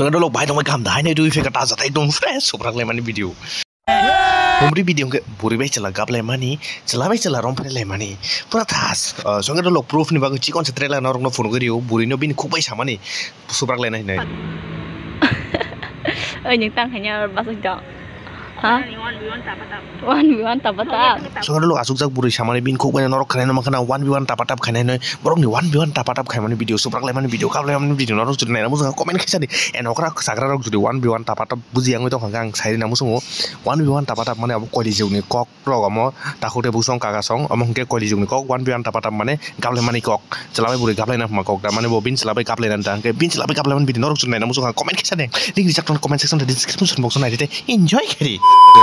jangan dulu baik dong macam dah ini duit fikir tazat itu fresh supra lemani video Umri video ke buri baik celah gap lemani, celah baik celah rompel lemani. Pura tas. Soalnya dulu proof ni bagus. Cikon setrela na orang no phone kiriu, buri no bini kupai sama ni. Supra lemani. Eh, yang tang hanya basuh jauh. সঙ্গে আজুক যাক বুড়ি চামানি bin খুব মানে নরক খাই নয় মানে one by one টাপা টাপ খাই নয় বরং নি ওয়ান বি ওয়ান টাপা টাপ খাই মানে ভিডিও সুপ্রাক লাই মানে ভিডিও খাব লাই মানে ভিডিও নরক যদি নাইমু জাগা কমেন্ট খাইছা দি এনকরা সাগরা রক যদি ওয়ান বি ওয়ান টাপা টাপ বুঝি আমি তো হাঙ্গাং সাইরি নামু সঙ্গ ওয়ান বি ওয়ান টাপা টাপ মানে আবু কলি জুনি কক রক অম তাকুতে বুসং কাগা সং অমংকে কলি জুনি কক ওয়ান বি ওয়ান টাপা টাপ মানে গাবলাই মানে কক চালাবাই বুড়ি গাবলাই নাম কক মানে বিন চালাবাই গাবলাই নাম দাঙ্কে বিন চালাবাই গাবলাই মানে ভিডিও নরক যদি নাইমু জাগা কমেন্ট খাইছা দি লিংক রিজাক্ট কমেন্ট সেকশন ডিসক্রিপশন বক্স নাই দিতে এনজয় খেলি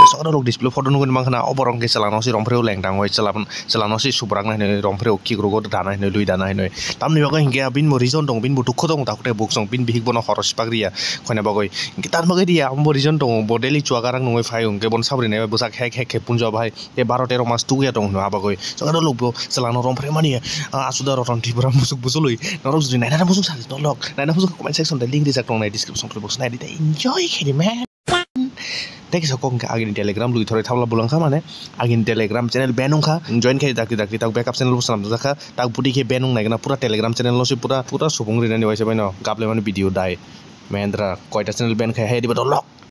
soalnya rok display foto nunggu memang kena obor rong ke selano si rompreu leng dang woi selam selano si subrang nah ini rompreu ki grogo dana ini lui dana ini tam ni bagai hingga bin morizon dong bin butuh kotong tak kena buk song bin bihik bono horos pagri ya kena bagai hingga tam bagai dia om morizon dong bodeli cua garang nunggu fai ung ke bon sabri nebe busak hek hek ke punjo bahai ye baro te romas tu ya dong nua bagai soalnya rok bo selano rompreu mani ya asuda rotong di buram busuk busuk lui norok zuri nana busuk sali tolok nana busuk komen section dan link di sakrong nai description box nai di enjoy kini man tek sokong ka agin telegram lui thore thabla bulang kha mane agin telegram channel benung kha join khai dakri dakri tak backup channel salam da kha tak puti khe benung na gna pura telegram channel lo se pura pura subung ri nani waise bai no gaple mane video dai mehendra koi ta channel ben khai he di ba lok